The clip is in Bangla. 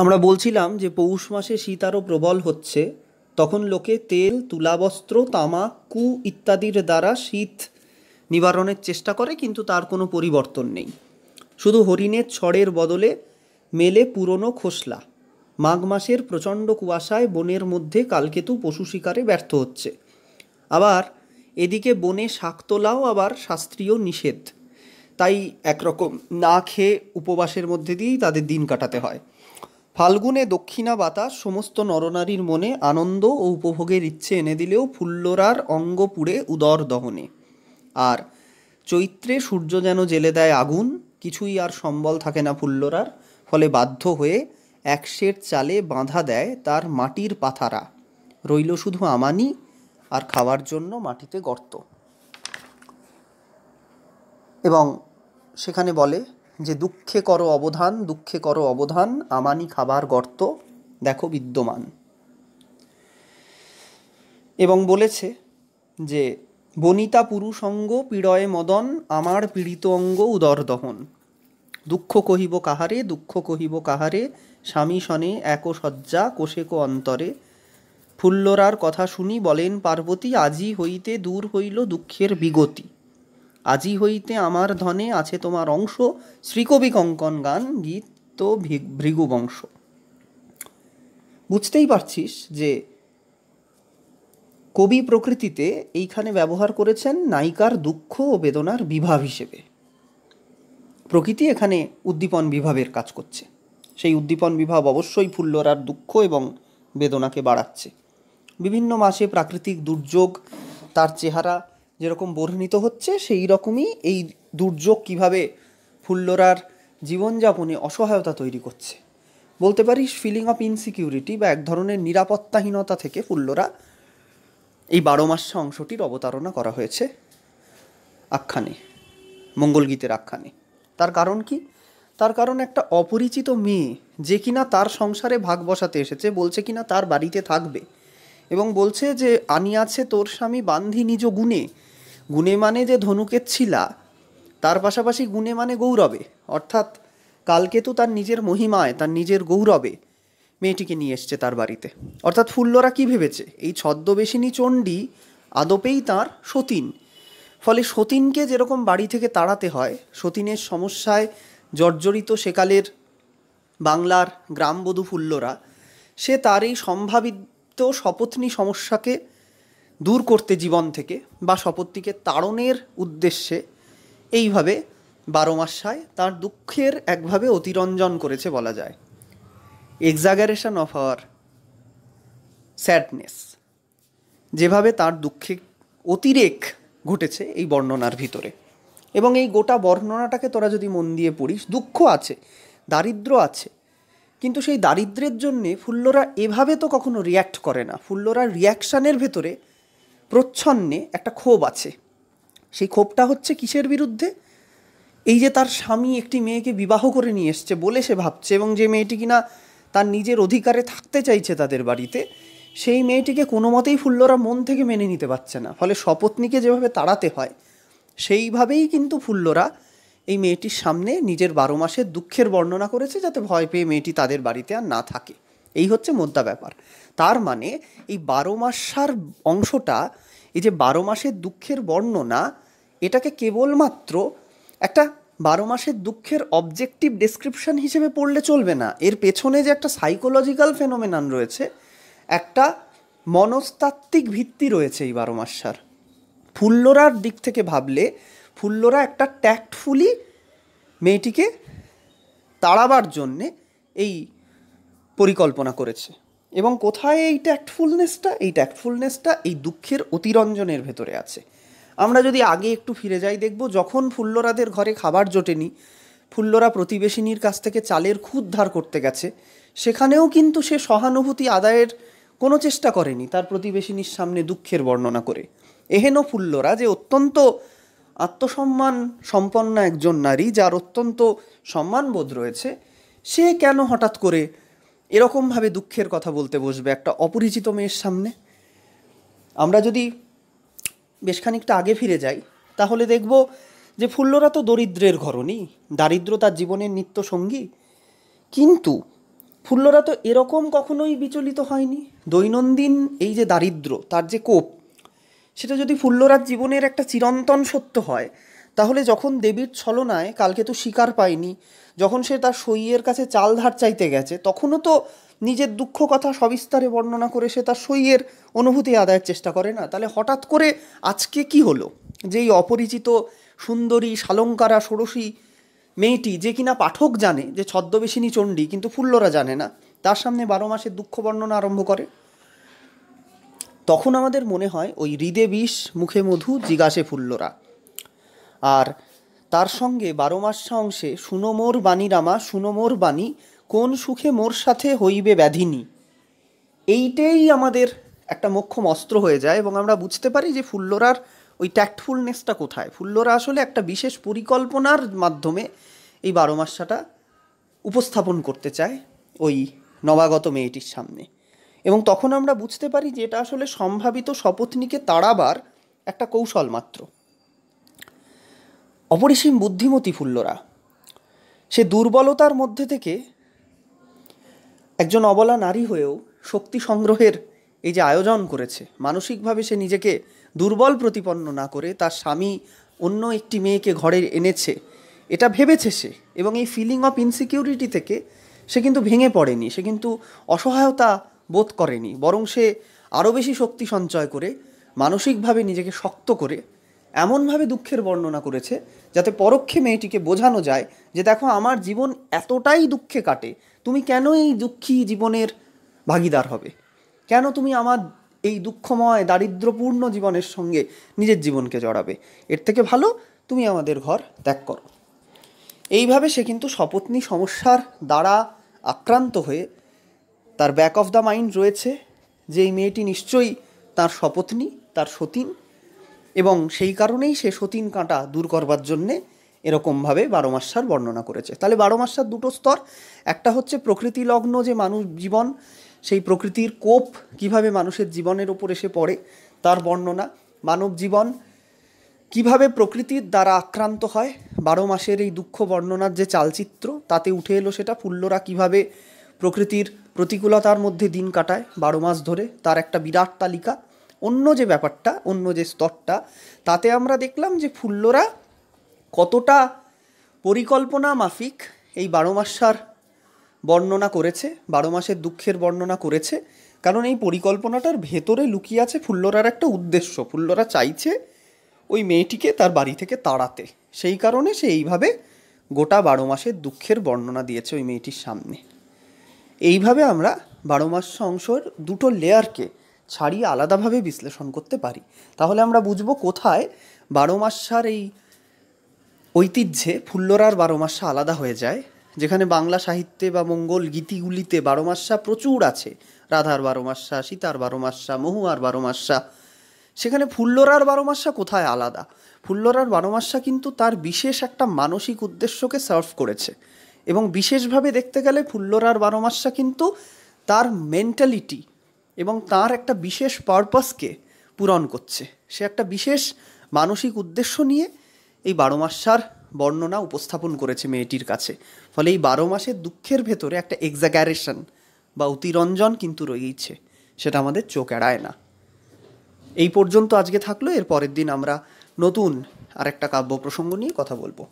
আমরা বলছিলাম যে পৌষ মাসে শীত আরও প্রবল হচ্ছে তখন লোকে তেল তুলাবস্ত্র তামাক কু ইত্যাদির দ্বারা শীত নিবারণের চেষ্টা করে কিন্তু তার কোনো পরিবর্তন নেই শুধু হরিণের ছড়ের বদলে মেলে পুরনো খোসলা মাঘ মাসের প্রচণ্ড কুয়াশায় বনের মধ্যে কালকেতু পশু শিকারে ব্যর্থ হচ্ছে আবার এদিকে বনে শাক তোলাও আবার শাস্ত্রীয় নিষেধ তাই একরকম না খেয়ে উপবাসের মধ্যে দিয়েই তাদের দিন কাটাতে হয় ফাল্গুনে দক্ষিণা বাতাস সমস্ত নরনারীর মনে আনন্দ ও উপভোগের ইচ্ছে এনে দিলেও ফুল্লরার অঙ্গ পুড়ে উদর দহনে আর চৈত্রে সূর্য যেন জেলে দেয় আগুন কিছুই আর সম্বল থাকে না ফুল্লরার ফলে বাধ্য হয়ে এক সের চালে বাঁধা দেয় তার মাটির পাথারা রইল শুধু আমানি আর খাওয়ার জন্য মাটিতে গর্ত এবং সেখানে বলে যে দুঃখে করো অবধান দুঃখে করো অবধান আমানি খাবার গর্ত দেখো বিদ্যমান এবং বলেছে যে বনিতা পুরুষঙ্গ পীড়য়ে মদন আমার পীড়িত অঙ্গ উদর দহন দুঃখ কহিব কাহারে দুঃখ কহিব কাহারে স্বামী শনে এক সজ্জা কোষেক অন্তরে ফুল্লরার কথা শুনি বলেন পার্বতী আজি হইতে দূর হইল দুঃখের বিগতি আজি হইতে আমার ধনে আছে তোমার অংশ শ্রীকবি কঙ্কন গান গীত তো ভৃগু বংশ বুঝতেই পারছিস যে কবি প্রকৃতিতে এইখানে ব্যবহার করেছেন নায়িকার দুঃখ ও বেদনার বিভাব হিসেবে প্রকৃতি এখানে উদ্দীপন বিভাবের কাজ করছে সেই উদ্দীপন বিভাব অবশ্যই ফুল্লরার দুঃখ এবং বেদনাকে বাড়াচ্ছে বিভিন্ন মাসে প্রাকৃতিক দুর্যোগ তার চেহারা যেরকম বর্ণিত হচ্ছে সেই রকমই এই দুর্যোগ কিভাবে ফুল্লরার জীবনযাপনে অসহায়তা তৈরি করছে বলতে পারি ফিলিং অফ ইনসিকিউরিটি বা এক ধরনের নিরাপত্তাহীনতা থেকে ফুল্লরা এই বারো মাস অংশটির অবতারণা করা হয়েছে আখ্যানে মঙ্গলগীতের আখ্যানে তার কারণ কি তার কারণ একটা অপরিচিত মেয়ে যে কিনা তার সংসারে ভাগ বসাতে এসেছে বলছে কিনা তার বাড়িতে থাকবে এবং বলছে যে আনি আছে তোর স্বামী বান্ধি নিজ গুণে গুণে মানে যে ধনুকের ছিলা তার পাশাপাশি গুণে মানে গৌরবে অর্থাৎ কালকে তো তার নিজের মহিমায় তার নিজের গৌরবে মেয়েটিকে নিয়ে এসছে তার বাড়িতে অর্থাৎ ফুল্লরা কি ভেবেছে এই ছদ্মবেশিনী চণ্ডী আদপেই তার সতীন ফলে সতীনকে যেরকম বাড়ি থেকে তাড়াতে হয় সতীনের সমস্যায় জর্জরিত সেকালের বাংলার গ্রামবধূ ফুল্লরা সে তার এই সম্ভাবিত সপত্নী সমস্যাকে দূর করতে জীবন থেকে বা সপত্তিকে তাড়নের উদ্দেশ্যে এইভাবে বারো মাসায় তার দুঃখের একভাবে অতিরঞ্জন করেছে বলা যায় এক্সাগারেশন অফ আওয়ার স্যাডনেস যেভাবে তার দুঃখে অতিরেক ঘটেছে এই বর্ণনার ভিতরে এবং এই গোটা বর্ণনাটাকে তোরা যদি মন দিয়ে পড়িস দুঃখ আছে দারিদ্র আছে কিন্তু সেই দারিদ্রের জন্যে ফুল্লরা এভাবে তো কখনো রিয়্যাক্ট করে না ফুল্লরা রিয়াকশানের ভেতরে প্রচ্ছন্নে একটা ক্ষোভ আছে সেই ক্ষোভটা হচ্ছে কিসের বিরুদ্ধে এই যে তার স্বামী একটি মেয়েকে বিবাহ করে নিয়ে এসছে বলে সে ভাবছে এবং যে মেয়েটি কিনা তার নিজের অধিকারে থাকতে চাইছে তাদের বাড়িতে সেই মেয়েটিকে কোনো মতেই ফুল্লরা মন থেকে মেনে নিতে পারছে না ফলে সপত্নীকে যেভাবে তাড়াতে হয় সেইভাবেই কিন্তু ফুল্লরা এই মেয়েটির সামনে নিজের বারো মাসের দুঃখের বর্ণনা করেছে যাতে ভয় পেয়ে মেয়েটি তাদের বাড়িতে আর না থাকে এই হচ্ছে মোদ্দা ব্যাপার তার মানে এই বারো মাসার অংশটা এই যে বারো মাসের দুঃখের বর্ণনা এটাকে কেবলমাত্র একটা বারো মাসের দুঃখের অবজেক্টিভ ডেসক্রিপশন হিসেবে পড়লে চলবে না এর পেছনে যে একটা সাইকোলজিক্যাল ফেনোমেনান রয়েছে একটা মনস্তাত্ত্বিক ভিত্তি রয়েছে এই বারো মাসার ফুল্লোরার দিক থেকে ভাবলে ফুল্লোরা একটা ট্যাক্টফুলি মেয়েটিকে তাড়াবার জন্যে এই পরিকল্পনা করেছে এবং কোথায় এই ট্যাক্টফুলনেসটা এই ট্যাক্টফুলনেসটা এই দুঃখের অতিরঞ্জনের ভেতরে আছে আমরা যদি আগে একটু ফিরে যাই দেখব যখন ফুল্লরাদের ঘরে খাবার জোটেনি ফুল্লরা প্রতিবেশিনীর কাছ থেকে চালের খুদ ধার করতে গেছে সেখানেও কিন্তু সে সহানুভূতি আদায়ের কোনো চেষ্টা করেনি তার প্রতিবেশিনীর সামনে দুঃখের বর্ণনা করে এহেন ফুল্লরা যে অত্যন্ত আত্মসম্মান সম্পন্ন একজন নারী যার অত্যন্ত সম্মানবোধ রয়েছে সে কেন হঠাৎ করে এরকমভাবে দুঃখের কথা বলতে বসবে একটা অপরিচিত মেয়ের সামনে আমরা যদি বেশ খানিকটা আগে ফিরে যাই তাহলে দেখব যে ফুল্লরা তো দরিদ্রের ঘরণী দারিদ্র তার জীবনের নিত্য সঙ্গী কিন্তু ফুল্লরা তো এরকম কখনোই বিচলিত হয়নি দৈনন্দিন এই যে দারিদ্র তার যে কোপ সেটা যদি ফুল্লরার জীবনের একটা চিরন্তন সত্য হয় তাহলে যখন দেবীর ছলনায় কালকে তো শিকার পায়নি যখন সে তার সইয়ের কাছে চাল ধার চাইতে গেছে তখনও তো নিজের দুঃখ কথা সবিস্তারে বর্ণনা করে সে তার সইয়ের অনুভূতি আদায়ের চেষ্টা করে না তাহলে হঠাৎ করে আজকে কি হলো যে এই অপরিচিত সুন্দরী শালঙ্কারা ষোড়শী মেয়েটি যে কিনা পাঠক জানে যে ছদ্মবেশিনী চণ্ডী কিন্তু ফুল্লরা জানে না তার সামনে বারো মাসের দুঃখ বর্ণনা আরম্ভ করে তখন আমাদের মনে হয় ওই হৃদে বিষ মুখে মধু জিজ্ঞাসে ফুল্লরা আর তার সঙ্গে বারো মাসা অংশে সুনমোর মোর বাণী রামা সুনমোর মোর বাণী কোন সুখে মোর সাথে হইবে ব্যাধিনী এইটাই আমাদের একটা মোক্ষম অস্ত্র হয়ে যায় এবং আমরা বুঝতে পারি যে ফুল্লরার ওই ট্যাক্টফুলনেসটা কোথায় ফুল্লরা আসলে একটা বিশেষ পরিকল্পনার মাধ্যমে এই বারো মাসাটা উপস্থাপন করতে চায় ওই নবাগত মেয়েটির সামনে এবং তখন আমরা বুঝতে পারি যে এটা আসলে সম্ভাবিত শপথনিকে তাড়াবার একটা কৌশল মাত্র অপরিসীম বুদ্ধিমতী ফুল্লরা সে দুর্বলতার মধ্যে থেকে একজন অবলা নারী হয়েও শক্তি সংগ্রহের এই যে আয়োজন করেছে মানসিকভাবে সে নিজেকে দুর্বল প্রতিপন্ন না করে তার স্বামী অন্য একটি মেয়েকে ঘরে এনেছে এটা ভেবেছে সে এবং এই ফিলিং অফ ইনসিকিউরিটি থেকে সে কিন্তু ভেঙে পড়েনি সে কিন্তু অসহায়তা বোধ করেনি বরং সে আরও বেশি শক্তি সঞ্চয় করে মানসিকভাবে নিজেকে শক্ত করে এমনভাবে দুঃখের বর্ণনা করেছে যাতে পরোক্ষে মেয়েটিকে বোঝানো যায় যে দেখো আমার জীবন এতটাই দুঃখে কাটে তুমি কেন এই দুঃখী জীবনের ভাগিদার হবে কেন তুমি আমার এই দুঃখময় দারিদ্রপূর্ণ জীবনের সঙ্গে নিজের জীবনকে জড়াবে এর থেকে ভালো তুমি আমাদের ঘর ত্যাগ করো এইভাবে সে কিন্তু সপত্নী সমস্যার দ্বারা আক্রান্ত হয়ে তার ব্যাক অফ দ্য মাইন্ড রয়েছে যে এই মেয়েটি নিশ্চয়ই তার সপত্নী তার সতীন এবং সেই কারণেই সে সতীন কাঁটা দূর করবার জন্যে এরকমভাবে বারো মাসার বর্ণনা করেছে তাহলে বারো মাসার দুটো স্তর একটা হচ্ছে প্রকৃতি লগ্ন যে মানুষ জীবন সেই প্রকৃতির কোপ কিভাবে মানুষের জীবনের ওপর এসে পড়ে তার বর্ণনা মানব জীবন কিভাবে প্রকৃতির দ্বারা আক্রান্ত হয় বারো মাসের এই দুঃখ বর্ণনার যে চালচিত্র তাতে উঠে এলো সেটা ফুল্লরা কিভাবে প্রকৃতির প্রতিকূলতার মধ্যে দিন কাটায় বারো মাস ধরে তার একটা বিরাট তালিকা অন্য যে ব্যাপারটা অন্য যে স্তরটা তাতে আমরা দেখলাম যে ফুল্লরা কতটা পরিকল্পনা মাফিক এই বারো মাসার বর্ণনা করেছে বারো মাসের দুঃখের বর্ণনা করেছে কারণ এই পরিকল্পনাটার ভেতরে লুকিয়ে আছে ফুল্লরার একটা উদ্দেশ্য ফুল্লরা চাইছে ওই মেয়েটিকে তার বাড়ি থেকে তাড়াতে সেই কারণে সে এইভাবে গোটা বারো মাসের দুঃখের বর্ণনা দিয়েছে ওই মেয়েটির সামনে এইভাবে আমরা বারো মাস অংশের দুটো লেয়ারকে ছাড়িয়ে আলাদাভাবে বিশ্লেষণ করতে পারি তাহলে আমরা বুঝবো কোথায় বারো মাসার এই ঐতিহ্যে ফুল্লরার বারো মাসা আলাদা হয়ে যায় যেখানে বাংলা সাহিত্যে বা মঙ্গল গীতিগুলিতে বারো মাসা প্রচুর আছে রাধার বারো মাসা সীতার বারো মাসা মহুয়ার বারো মাসা সেখানে ফুল্লরার বারো মাসা কোথায় আলাদা ফুল্লরার বারো মাসা কিন্তু তার বিশেষ একটা মানসিক উদ্দেশ্যকে সার্ভ করেছে এবং বিশেষভাবে দেখতে গেলে ফুল্লরার বারো মাসা কিন্তু তার মেন্টালিটি এবং তার একটা বিশেষ পারপাসকে পূরণ করছে সে একটা বিশেষ মানসিক উদ্দেশ্য নিয়ে এই বারো মাসার বর্ণনা উপস্থাপন করেছে মেয়েটির কাছে ফলে এই বারো মাসের দুঃখের ভেতরে একটা এক্সাগারেশন বা অতিরঞ্জন কিন্তু রয়েইছে সেটা আমাদের চোখ এড়ায় না এই পর্যন্ত আজকে থাকলো এর পরের দিন আমরা নতুন আরেকটা কাব্য প্রসঙ্গ নিয়ে কথা বলবো